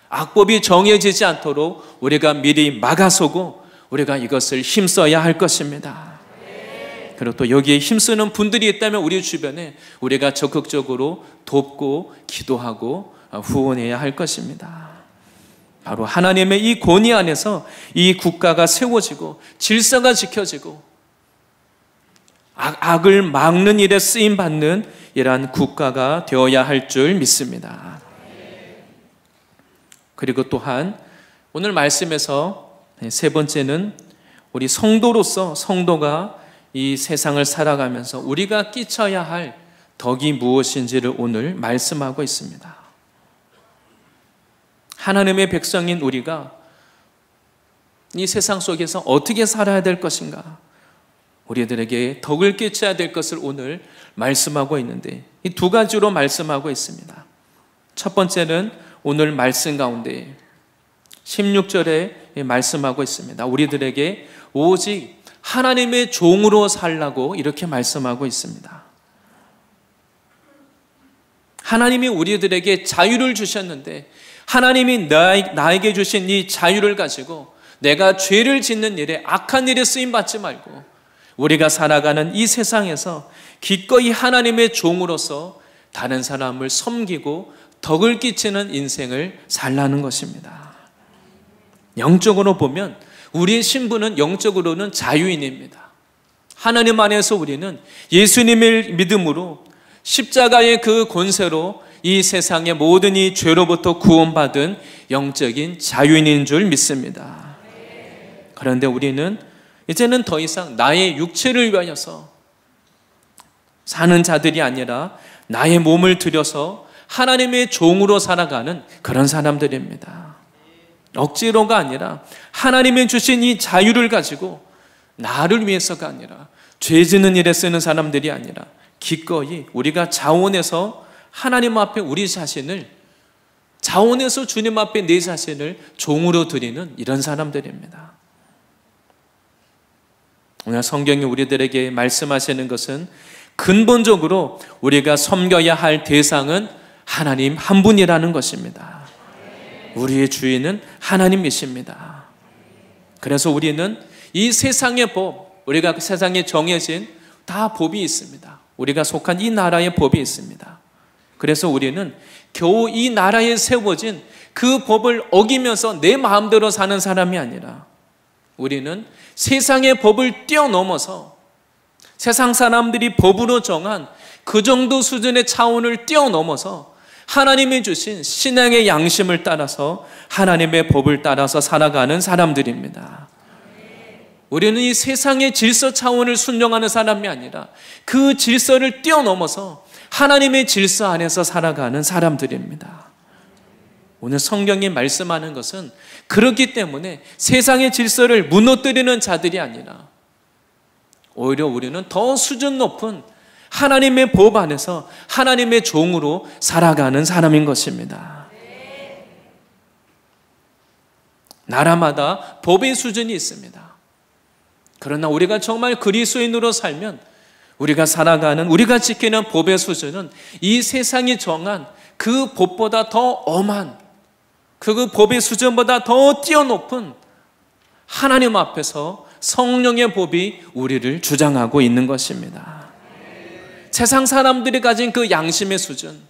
악법이 정해지지 않도록 우리가 미리 막아서고 우리가 이것을 힘써야 할 것입니다. 그리고 또 여기에 힘쓰는 분들이 있다면 우리 주변에 우리가 적극적으로 돕고 기도하고 후원해야 할 것입니다. 바로 하나님의 이 권위 안에서 이 국가가 세워지고 질서가 지켜지고 악, 을 막는 일에 쓰임 받는 이러한 국가가 되어야 할 줄 믿습니다. 그리고 또한 오늘 말씀에서 세 번째는 우리 성도로서 성도가 이 세상을 살아가면서 우리가 끼쳐야 할 덕이 무엇인지를 오늘 말씀하고 있습니다. 하나님의 백성인 우리가 이 세상 속에서 어떻게 살아야 될 것인가? 우리들에게 덕을 끼쳐야 될 것을 오늘 말씀하고 있는데 이 두 가지로 말씀하고 있습니다. 첫 번째는 오늘 말씀 가운데 16절에 말씀하고 있습니다. 우리들에게 오직 하나님의 종으로 살라고 이렇게 말씀하고 있습니다. 하나님이 우리들에게 자유를 주셨는데 하나님이 나에, 게 주신 이 자유를 가지고 내가 죄를 짓는 일에 악한 일에 쓰임 받지 말고 우리가 살아가는 이 세상에서 기꺼이 하나님의 종으로서 다른 사람을 섬기고 덕을 끼치는 인생을 살라는 것입니다. 영적으로 보면 우리의 신분은 영적으로는 자유인입니다. 하나님 안에서 우리는 예수님을 믿음으로 십자가의 그 권세로 이 세상의 모든 이 죄로부터 구원받은 영적인 자유인인 줄 믿습니다. 그런데 우리는 이제는 더 이상 나의 육체를 위하여서 사는 자들이 아니라 나의 몸을 들여서 하나님의 종으로 살아가는 그런 사람들입니다. 억지로가 아니라 하나님의 주신 이 자유를 가지고 나를 위해서가 아니라 죄 지는 일에 쓰는 사람들이 아니라 기꺼이 우리가 자원해서 하나님 앞에 우리 자신을 자원해서 주님 앞에 내 자신을 종으로 드리는 이런 사람들입니다. 오늘 성경이 우리들에게 말씀하시는 것은 근본적으로 우리가 섬겨야 할 대상은 하나님 한 분이라는 것입니다. 우리의 주인은 하나님이십니다. 그래서 우리는 이 세상의 법, 우리가 그 세상에 정해진 다 법이 있습니다. 우리가 속한 이 나라의 법이 있습니다. 그래서 우리는 겨우 이 나라에 세워진 그 법을 어기면서 내 마음대로 사는 사람이 아니라 우리는 세상의 법을 뛰어넘어서 세상 사람들이 법으로 정한 그 정도 수준의 차원을 뛰어넘어서 하나님이 주신 신앙의 양심을 따라서 하나님의 법을 따라서 살아가는 사람들입니다. 우리는 이 세상의 질서 차원을 순종하는 사람이 아니라 그 질서를 뛰어넘어서 하나님의 질서 안에서 살아가는 사람들입니다. 오늘 성경이 말씀하는 것은 그렇기 때문에 세상의 질서를 무너뜨리는 자들이 아니라 오히려 우리는 더 수준 높은 하나님의 법 안에서 하나님의 종으로 살아가는 사람인 것입니다. 나라마다 법의 수준이 있습니다. 그러나 우리가 정말 그리스인으로 살면 우리가 살아가는, 우리가 지키는 법의 수준은 이 세상이 정한 그 법보다 더 엄한, 그 법의 수준보다 더 뛰어높은 하나님 앞에서 성령의 법이 우리를 주장하고 있는 것입니다. 세상 사람들이 가진 그 양심의 수준,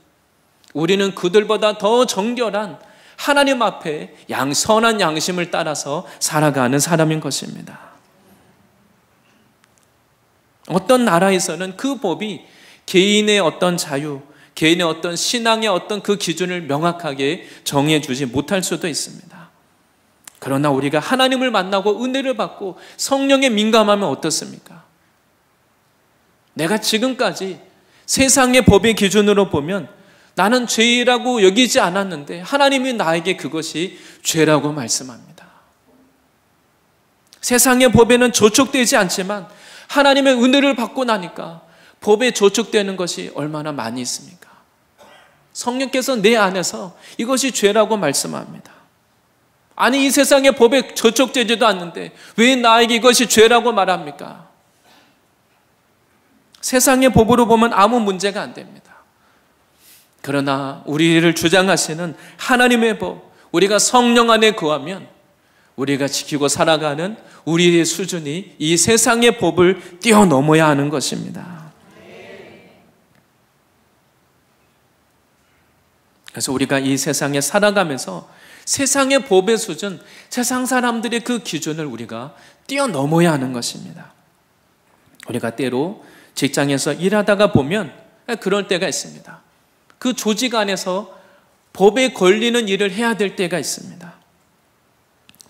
우리는 그들보다 더 정결한 하나님 앞에 양, 선한 양심을 따라서 살아가는 사람인 것입니다. 어떤 나라에서는 그 법이 개인의 어떤 자유, 개인의 어떤 신앙의 어떤 그 기준을 명확하게 정해주지 못할 수도 있습니다. 그러나 우리가 하나님을 만나고 은혜를 받고 성령에 민감하면 어떻습니까? 내가 지금까지 세상의 법의 기준으로 보면 나는 죄라고 여기지 않았는데 하나님이 나에게 그것이 죄라고 말씀합니다. 세상의 법에는 저촉되지 않지만 하나님의 은혜를 받고 나니까 법에 저촉되는 것이 얼마나 많이 있습니까? 성령께서 내 안에서 이것이 죄라고 말씀합니다. 아니 이 세상에 법에 저촉되지도 않는데 왜 나에게 이것이 죄라고 말합니까? 세상의 법으로 보면 아무 문제가 안 됩니다. 그러나 우리를 주장하시는 하나님의 법, 우리가 성령 안에 거하면 우리가 지키고 살아가는 우리의 수준이 이 세상의 법을 뛰어넘어야 하는 것입니다. 그래서 우리가 이 세상에 살아가면서 세상의 법의 수준, 세상 사람들의 그 기준을 우리가 뛰어넘어야 하는 것입니다. 우리가 때로 직장에서 일하다가 보면 그럴 때가 있습니다. 그 조직 안에서 법에 걸리는 일을 해야 될 때가 있습니다.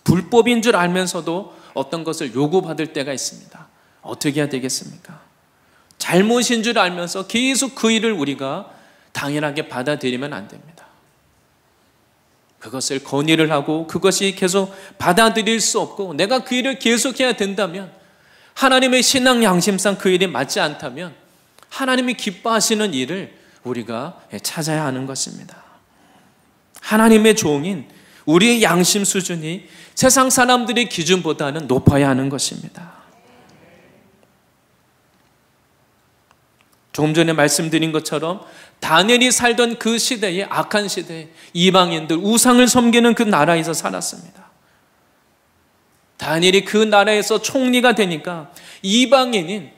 불법인 줄 알면서도 어떤 것을 요구받을 때가 있습니다. 어떻게 해야 되겠습니까? 잘못인 줄 알면서 계속 그 일을 우리가 당연하게 받아들이면 안 됩니다. 그것을 건의를 하고 그것이 계속 받아들일 수 없고 내가 그 일을 계속해야 된다면 하나님의 신앙 양심상 그 일이 맞지 않다면 하나님이 기뻐하시는 일을 우리가 찾아야 하는 것입니다. 하나님의 종인 우리의 양심 수준이 세상 사람들의 기준보다는 높아야 하는 것입니다. 조금 전에 말씀드린 것처럼 다니엘이 살던 그 시대의 악한 시대에 이방인들 우상을 섬기는 그 나라에서 살았습니다. 다니엘이 그 나라에서 총리가 되니까 이방인인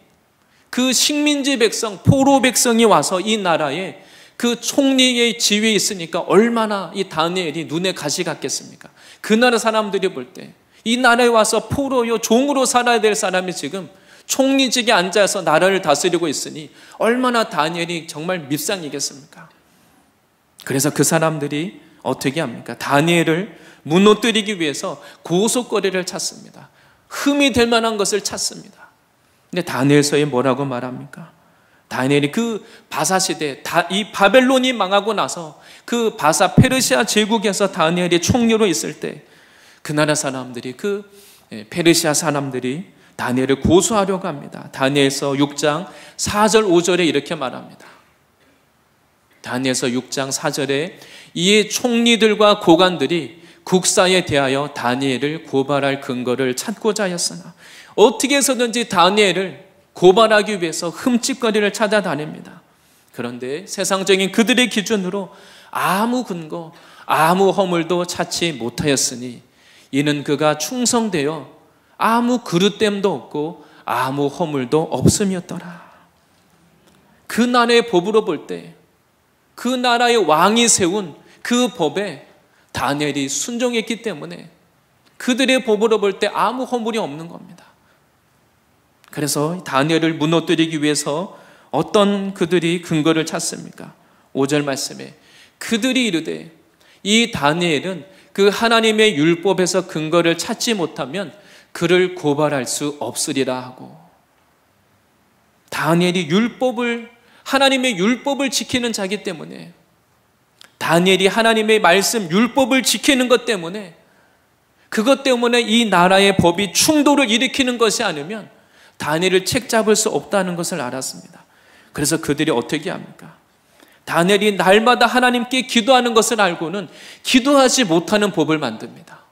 그 식민지 백성 포로 백성이 와서 이 나라에 그 총리의 지위에 있으니까 얼마나 이 다니엘이 눈에 가시 같겠습니까? 그 나라 사람들이 볼 때 이 나라에 와서 포로요 종으로 살아야 될 사람이 지금 총리직에 앉아서 나라를 다스리고 있으니 얼마나 다니엘이 정말 밉상이겠습니까? 그래서 그 사람들이 어떻게 합니까? 다니엘을 무너뜨리기 위해서 고속거리를 찾습니다. 흠이 될 만한 것을 찾습니다. 근데 다니엘서에 뭐라고 말합니까? 다니엘이 그 바사 시대, 이 바벨론이 망하고 나서 그 바사 페르시아 제국에서 다니엘이 총리로 있을 때 그 나라 사람들이 그 예, 페르시아 사람들이 다니엘을 고소하려고 합니다. 다니엘서 6장 4절 5절에 이렇게 말합니다. 다니엘서 6장 4절에 이에 총리들과 고관들이 국사에 대하여 다니엘을 고발할 근거를 찾고자 하였으나 어떻게 해서든지 다니엘을 고발하기 위해서 흠집거리를 찾아다닙니다. 그런데 세상적인 그들의 기준으로 아무 근거, 아무 허물도 찾지 못하였으니 이는 그가 충성되어 아무 그릇됨도 없고 아무 허물도 없음이었더라. 그 나라의 법으로 볼 때 그 나라의 왕이 세운 그 법에 다니엘이 순종했기 때문에 그들의 법으로 볼 때 아무 허물이 없는 겁니다. 그래서 다니엘을 무너뜨리기 위해서 어떤 그들이 근거를 찾습니까? 5절 말씀에 그들이 이르되 이 다니엘은 그 하나님의 율법에서 근거를 찾지 못하면 그를 고발할 수 없으리라 하고 다니엘이 율법을 하나님의 율법을 지키는 자기 때문에 다니엘이 하나님의 말씀 율법을 지키는 것 때문에 그것 때문에 이 나라의 법이 충돌을 일으키는 것이 아니면 다니엘을 책잡을 수 없다는 것을 알았습니다. 그래서 그들이 어떻게 합니까? 다니엘이 날마다 하나님께 기도하는 것을 알고는 기도하지 못하는 법을 만듭니다.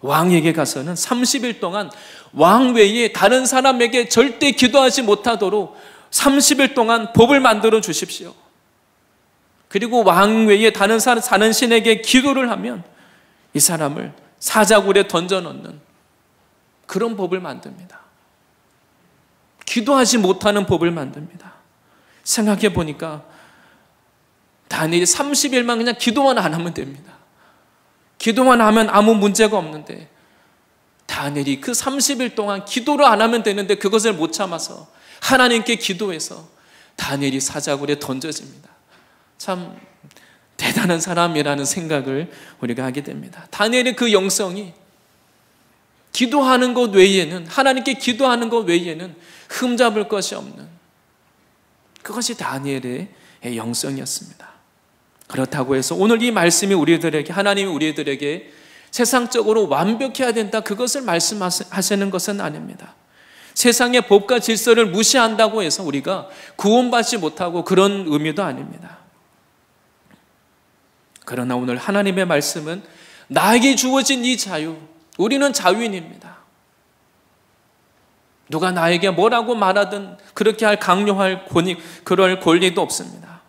왕에게 가서는 30일 동안 왕 외에 다른 사람에게 절대 기도하지 못하도록 30일 동안 법을 만들어 주십시오. 그리고 왕 외에 다른 사람, 사는 신에게 기도를 하면 이 사람을 사자굴에 던져 넣는 그런 법을 만듭니다. 기도하지 못하는 법을 만듭니다. 생각해 보니까 다니엘 30일만 그냥 기도만 안 하면 됩니다. 기도만 하면 아무 문제가 없는데 다니엘이 그 30일 동안 기도를 안 하면 되는데 그것을 못 참아서 하나님께 기도해서 다니엘이 사자굴에 던져집니다. 참 대단한 사람이라는 생각을 우리가 하게 됩니다. 다니엘의 그 영성이 기도하는 것 외에는 하나님께 기도하는 것 외에는 흠잡을 것이 없는 그것이 다니엘의 영성이었습니다. 그렇다고 해서 오늘 이 말씀이 우리들에게 하나님이 우리들에게 세상적으로 완벽해야 된다 그것을 말씀하시는 것은 아닙니다. 세상의 법과 질서를 무시한다고 해서 우리가 구원받지 못하고 그런 의미도 아닙니다. 그러나 오늘 하나님의 말씀은 나에게 주어진 이 자유, 우리는 자유인입니다. 누가 나에게 뭐라고 말하든 그렇게 할 강요할 권익 그럴 권리도 없습니다.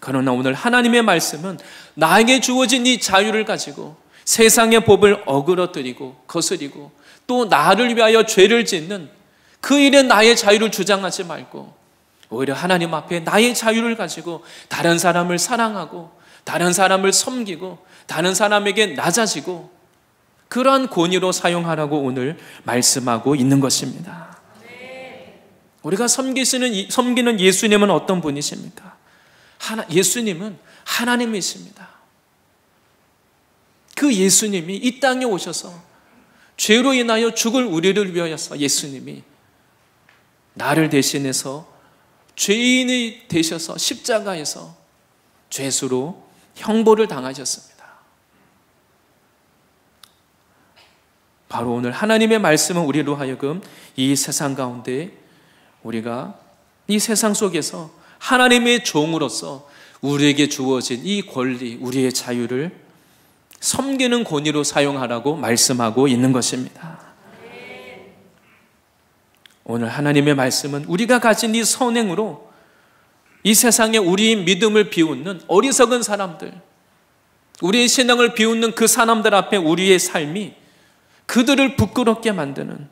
그러나 오늘 하나님의 말씀은 나에게 주어진 이 자유를 가지고 세상의 법을 어그러뜨리고 거스리고 또 나를 위하여 죄를 짓는 그 일에 나의 자유를 주장하지 말고 오히려 하나님 앞에 나의 자유를 가지고 다른 사람을 사랑하고 다른 사람을 섬기고 다른 사람에게 낮아지고 그런 권위로 사용하라고 오늘 말씀하고 있는 것입니다. 우리가 섬기시는, 섬기는 예수님은 어떤 분이십니까? 하나, 예수님은 하나님이십니다. 그 예수님이 이 땅에 오셔서 죄로 인하여 죽을 우리를 위하여서 예수님이 나를 대신해서 죄인이 되셔서 십자가에서 죄수로 형벌을 당하셨습니다. 바로 오늘 하나님의 말씀은 우리로 하여금 이 세상 가운데 우리가 이 세상 속에서 하나님의 종으로서 우리에게 주어진 이 권리, 우리의 자유를 섬기는 권위로 사용하라고 말씀하고 있는 것입니다. 오늘 하나님의 말씀은 우리가 가진 이 선행으로 이 세상에 우리의 믿음을 비웃는 어리석은 사람들, 우리의 신앙을 비웃는 그 사람들 앞에 우리의 삶이 그들을 부끄럽게 만드는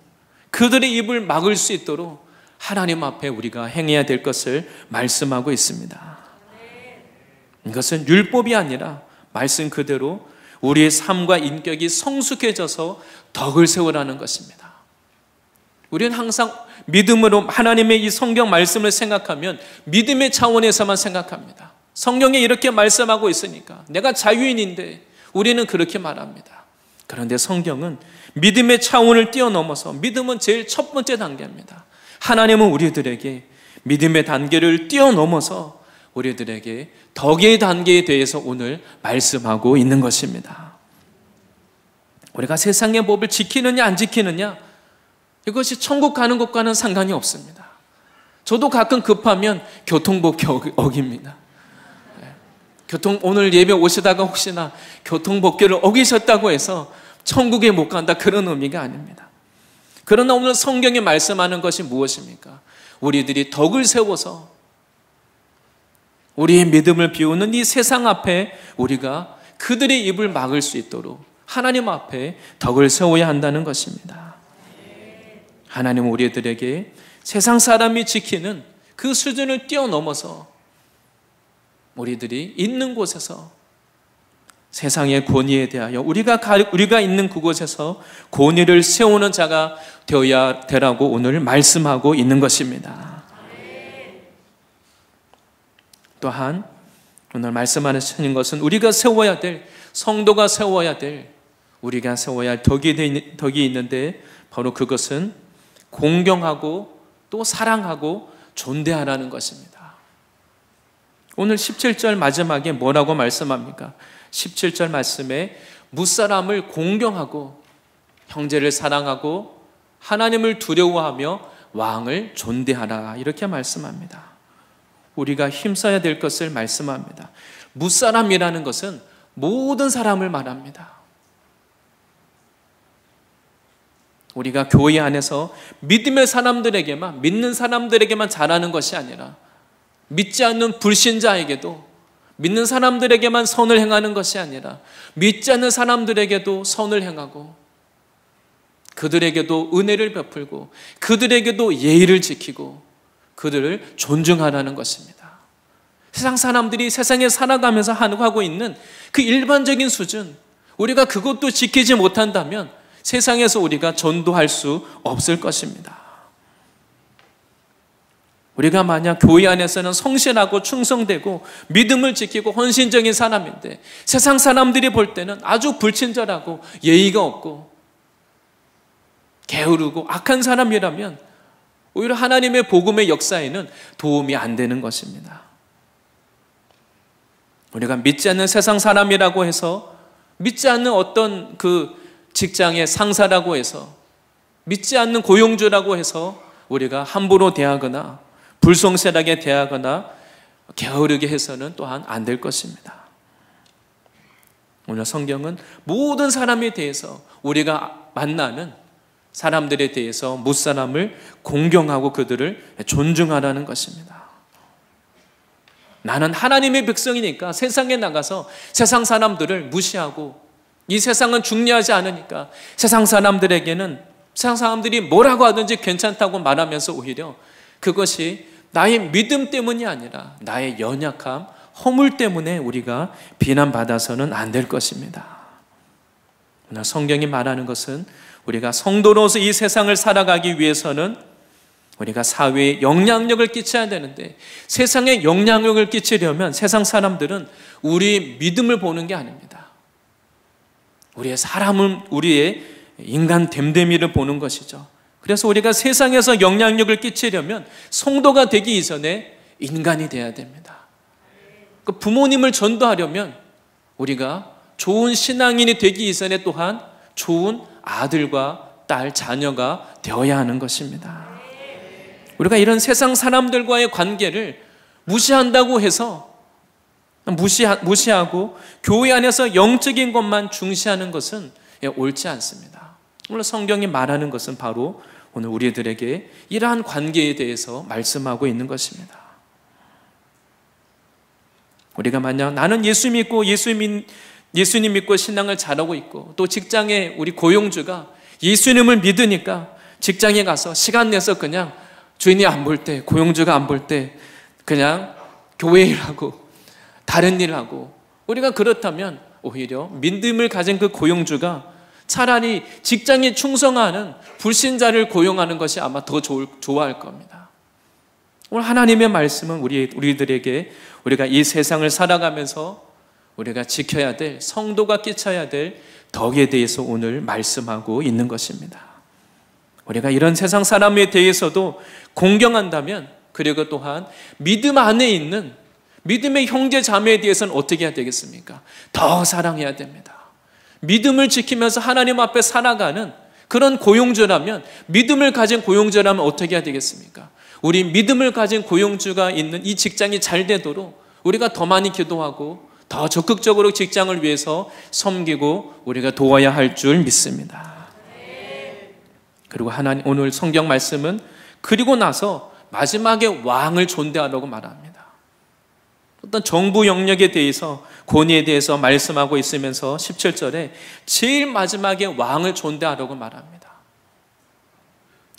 그들의 입을 막을 수 있도록 하나님 앞에 우리가 행해야 될 것을 말씀하고 있습니다. 이것은 율법이 아니라 말씀 그대로 우리의 삶과 인격이 성숙해져서 덕을 세우라는 것입니다. 우리는 항상 믿음으로 하나님의 이 성경 말씀을 생각하면 믿음의 차원에서만 생각합니다. 성경에 이렇게 말씀하고 있으니까 내가 자유인인데 우리는 그렇게 말합니다. 그런데 성경은 믿음의 차원을 뛰어넘어서 믿음은 제일 첫 번째 단계입니다. 하나님은 우리들에게 믿음의 단계를 뛰어넘어서 우리들에게 덕의 단계에 대해서 오늘 말씀하고 있는 것입니다. 우리가 세상의 법을 지키느냐 안 지키느냐 이것이 천국 가는 것과는 상관이 없습니다. 저도 가끔 급하면 교통법 어깁니다. 예. 교통 오늘 예배 오시다가 혹시나 교통법규를 어기셨다고 해서 천국에 못 간다 그런 의미가 아닙니다. 그러나 오늘 성경이 말씀하는 것이 무엇입니까? 우리들이 덕을 세워서 우리의 믿음을 비우는 이 세상 앞에 우리가 그들의 입을 막을 수 있도록 하나님 앞에 덕을 세워야 한다는 것입니다. 하나님 우리들에게 세상 사람이 지키는 그 수준을 뛰어넘어서 우리들이 있는 곳에서 세상의 권위에 대하여 우리가 우리가 있는 그곳에서 권위를 세우는 자가 되어야 되라고 오늘 말씀하고 있는 것입니다. 또한 오늘 말씀하시는 것은 우리가 세워야 될 성도가 세워야 될 우리가 세워야 할 덕이 덕이 있는데 바로 그것은 공경하고 또 사랑하고 존대하라는 것입니다. 오늘 17절 마지막에 뭐라고 말씀합니까? 17절 말씀에 무사람을 공경하고 형제를 사랑하고 하나님을 두려워하며 왕을 존대하라 이렇게 말씀합니다. 우리가 힘써야 될 것을 말씀합니다. 무사람이라는 것은 모든 사람을 말합니다. 우리가 교회 안에서 믿음의 사람들에게만 믿는 사람들에게만 잘하는 것이 아니라 믿지 않는 불신자에게도 믿는 사람들에게만 선을 행하는 것이 아니라 믿지 않는 사람들에게도 선을 행하고 그들에게도 은혜를 베풀고 그들에게도 예의를 지키고 그들을 존중하라는 것입니다. 세상 사람들이 세상에 살아가면서 하고 있는 그 일반적인 수준, 우리가 그것도 지키지 못한다면 세상에서 우리가 전도할 수 없을 것입니다. 우리가 만약 교회 안에서는 성실하고 충성되고 믿음을 지키고 헌신적인 사람인데 세상 사람들이 볼 때는 아주 불친절하고 예의가 없고 게으르고 악한 사람이라면 오히려 하나님의 복음의 역사에는 도움이 안 되는 것입니다. 우리가 믿지 않는 세상 사람이라고 해서 믿지 않는 어떤 그 직장의 상사라고 해서 믿지 않는 고용주라고 해서 우리가 함부로 대하거나 불성실하게 대하거나 게으르게 해서는 또한 안 될 것입니다. 오늘 성경은 모든 사람에 대해서 우리가 만나는 사람들에 대해서 무사람을 공경하고 그들을 존중하라는 것입니다. 나는 하나님의 백성이니까 세상에 나가서 세상 사람들을 무시하고 이 세상은 중요하지 않으니까 세상 사람들에게는 세상 사람들이 뭐라고 하든지 괜찮다고 말하면서 오히려 그것이 나의 믿음 때문이 아니라 나의 연약함, 허물 때문에 우리가 비난받아서는 안 될 것입니다. 그러나 성경이 말하는 것은 우리가 성도로서 이 세상을 살아가기 위해서는 우리가 사회에 영향력을 끼쳐야 되는데 세상에 영향력을 끼치려면 세상 사람들은 우리의 믿음을 보는 게 아닙니다. 우리의 사람은 우리의 인간 됨됨이를 보는 것이죠. 그래서 우리가 세상에서 영향력을 끼치려면 성도가 되기 이전에 인간이 돼야 됩니다. 그 부모님을 전도하려면 우리가 좋은 신앙인이 되기 이전에 또한 좋은 아들과 딸, 자녀가 되어야 하는 것입니다. 우리가 이런 세상 사람들과의 관계를 무시한다고 해서 무시 무시하고 교회 안에서 영적인 것만 중시하는 것은 예, 옳지 않습니다. 물론 성경이 말하는 것은 바로 오늘 우리들에게 이러한 관계에 대해서 말씀하고 있는 것입니다. 우리가 만약 나는 예수 믿고 예수 믿, 예수님 믿고 신앙을 잘하고 있고 또 직장에 우리 고용주가 예수님을 믿으니까 직장에 가서 시간 내서 그냥 주인이 안 볼 때, 고용주가 안 볼 때 그냥 교회 일하고 다른 일하고 우리가 그렇다면 오히려 믿음을 가진 그 고용주가 차라리 직장에 충성하는 불신자를 고용하는 것이 아마 더 좋을, 좋아할 겁니다. 오늘 하나님의 말씀은 우리, 우리들에게 우리가 이 세상을 살아가면서 우리가 지켜야 될 성도가 끼쳐야 될 덕에 대해서 오늘 말씀하고 있는 것입니다. 우리가 이런 세상 사람에 대해서도 공경한다면 그리고 또한 믿음 안에 있는 믿음의 형제 자매에 대해서는 어떻게 해야 되겠습니까? 더 사랑해야 됩니다. 믿음을 지키면서 하나님 앞에 살아가는 그런 고용주라면 믿음을 가진 고용주라면 어떻게 해야 되겠습니까? 우리 믿음을 가진 고용주가 있는 이 직장이 잘 되도록 우리가 더 많이 기도하고 더 적극적으로 직장을 위해서 섬기고 우리가 도와야 할 줄 믿습니다. 그리고 하나님 오늘 성경 말씀은 그리고 나서 마지막에 왕을 존대하라고 말합니다. 어떤 정부 영역에 대해서 권위에 대해서 말씀하고 있으면서 17절에 제일 마지막에 왕을 존대하라고 말합니다.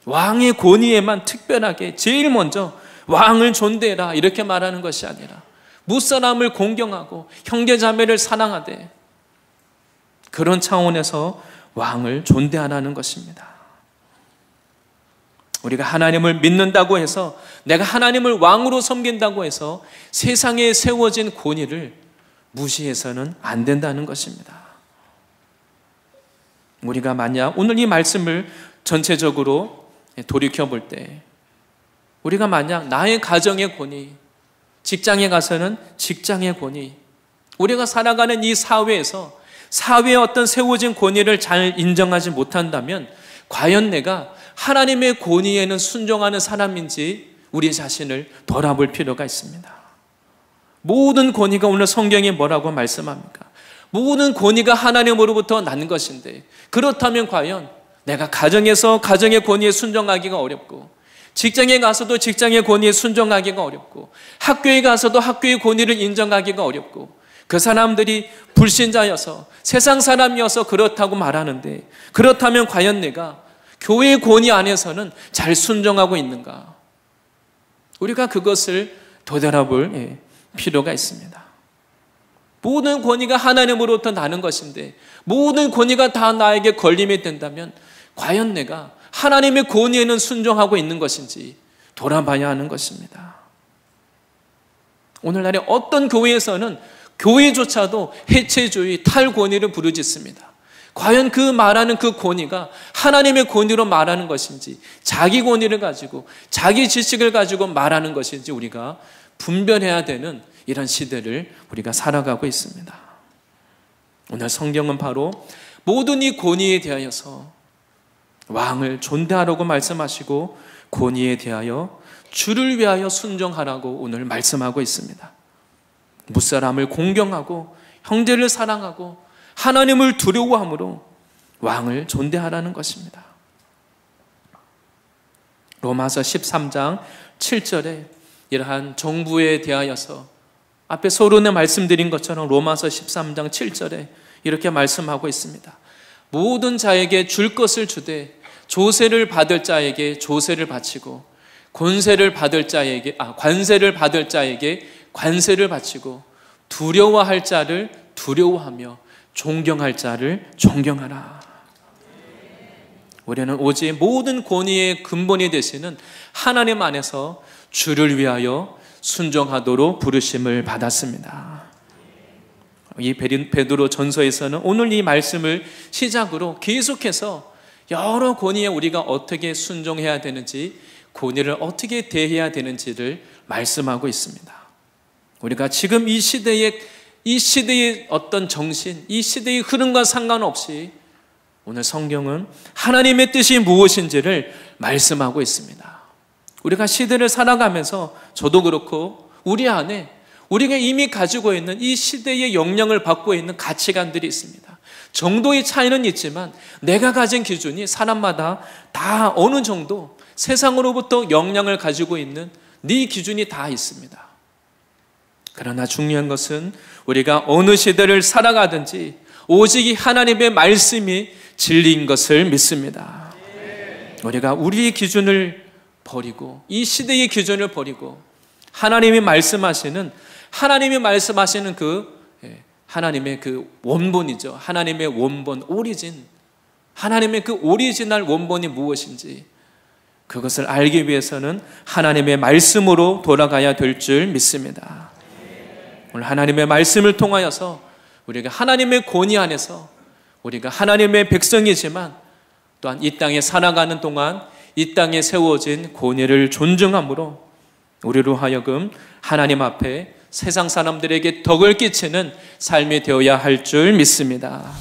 왕의 권위에만 특별하게 제일 먼저 왕을 존대해라 이렇게 말하는 것이 아니라 무사람을 공경하고 형제자매를 사랑하되 그런 차원에서 왕을 존대하라는 것입니다. 우리가 하나님을 믿는다고 해서 내가 하나님을 왕으로 섬긴다고 해서 세상에 세워진 권위를 무시해서는 안 된다는 것입니다. 우리가 만약 오늘 이 말씀을 전체적으로 돌이켜 볼때 우리가 만약 나의 가정의 권위, 직장에 가서는 직장의 권위, 우리가 살아가는 이 사회에서 사회의 어떤 세워진 권위를 잘 인정하지 못한다면 과연 내가 하나님의 권위에는 순종하는 사람인지 우리 자신을 돌아볼 필요가 있습니다. 모든 권위가 오늘 성경에 뭐라고 말씀합니까? 모든 권위가 하나님으로부터 난 것인데 그렇다면 과연 내가 가정에서 가정의 권위에 순종하기가 어렵고 직장에 가서도 직장의 권위에 순종하기가 어렵고 학교에 가서도 학교의 권위를 인정하기가 어렵고 그 사람들이 불신자여서 세상 사람이어서 그렇다고 말하는데 그렇다면 과연 내가 교회의 권위 안에서는 잘 순종하고 있는가? 우리가 그것을 되돌아볼 예, 필요가 있습니다. 모든 권위가 하나님으로부터 나는 것인데 모든 권위가 다 나에게 걸림이 된다면 과연 내가 하나님의 권위에는 순종하고 있는 것인지 돌아봐야 하는 것입니다. 오늘날에 어떤 교회에서는 교회조차도 해체주의, 탈권위를 부르짖습니다. 과연 그 말하는 그 권위가 하나님의 권위로 말하는 것인지, 자기 권위를 가지고, 자기 지식을 가지고 말하는 것인지 우리가 분별해야 되는 이런 시대를 우리가 살아가고 있습니다. 오늘 성경은 바로 모든 이 권위에 대하여서 왕을 존대하라고 말씀하시고 권위에 대하여 주를 위하여 순종하라고 오늘 말씀하고 있습니다. 무사람을 공경하고 형제를 사랑하고 하나님을 두려워함으로 왕을 존대하라는 것입니다. 로마서 13장 7절에 이러한 정부에 대하여서 앞에 서론에 말씀드린 것처럼 로마서 13장 7절에 이렇게 말씀하고 있습니다. 모든 자에게 줄 것을 주되 조세를 받을 자에게 조세를 바치고 권세를 받을 자에게 아 관세를 받을 자에게 관세를 바치고 두려워할 자를 두려워하며 존경할 자를 존경하라. 우리는 오직 모든 권위의 근본이 되시는 하나님 안에서 주를 위하여 순종하도록 부르심을 받았습니다. 이 베드로 전서에서는 오늘 이 말씀을 시작으로 계속해서 여러 권위에 우리가 어떻게 순종해야 되는지 권위를 어떻게 대해야 되는지를 말씀하고 있습니다. 우리가 지금 이 시대의 이 시대의 어떤 정신, 이 시대의 흐름과 상관없이 오늘 성경은 하나님의 뜻이 무엇인지를 말씀하고 있습니다. 우리가 시대를 살아가면서 저도 그렇고 우리 안에 우리가 이미 가지고 있는 이 시대의 영향을 받고 있는 가치관들이 있습니다. 정도의 차이는 있지만 내가 가진 기준이 사람마다 다 어느 정도 세상으로부터 영향을 가지고 있는 네 기준이 다 있습니다. 그러나 중요한 것은 우리가 어느 시대를 살아가든지 오직 이 하나님의 말씀이 진리인 것을 믿습니다. 우리가 우리의 기준을 버리고 이 시대의 기준을 버리고 하나님이 말씀하시는 하나님이 말씀하시는 그 예, 하나님의 그 원본이죠. 하나님의 원본 오리진 하나님의 그 오리지널 원본이 무엇인지 그것을 알기 위해서는 하나님의 말씀으로 돌아가야 될 줄 믿습니다. 오늘 하나님의 말씀을 통하여서 우리가 하나님의 권위 안에서 우리가 하나님의 백성이지만 또한 이 땅에 살아가는 동안 이 땅에 세워진 고위를 존중함으로 우리로 하여금 하나님 앞에 세상 사람들에게 덕을 끼치는 삶이 되어야 할 줄 믿습니다.